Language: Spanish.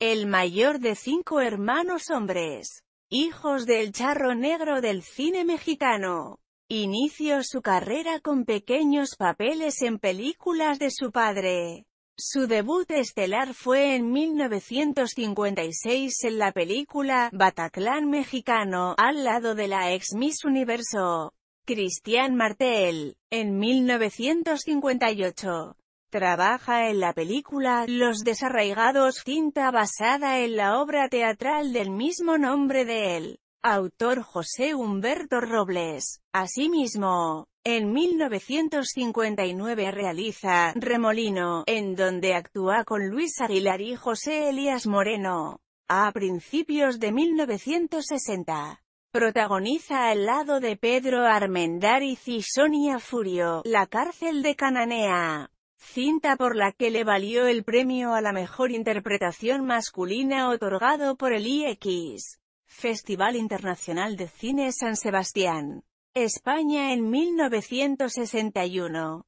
el mayor de cinco hermanos hombres, hijos del charro negro del cine mexicano. Inició su carrera con pequeños papeles en películas de su padre. Su debut estelar fue en 1956 en la película Bataclán Mexicano, al lado de la ex Miss Universo, Cristian Martel. En 1958, Trabaja en la película Los desarraigados, cinta basada en la obra teatral del mismo nombre de él, autor José Humberto Robles. Asimismo, en 1959 realiza Remolino, en donde actúa con Luis Aguilar y José Elías Moreno. A principios de 1960, protagoniza al lado de Pedro Armendáriz y Sonia Furio, La cárcel de Cananea cinta por la que le valió el premio a la mejor interpretación masculina otorgado por el IX Festival Internacional de Cine San Sebastián, España en 1961.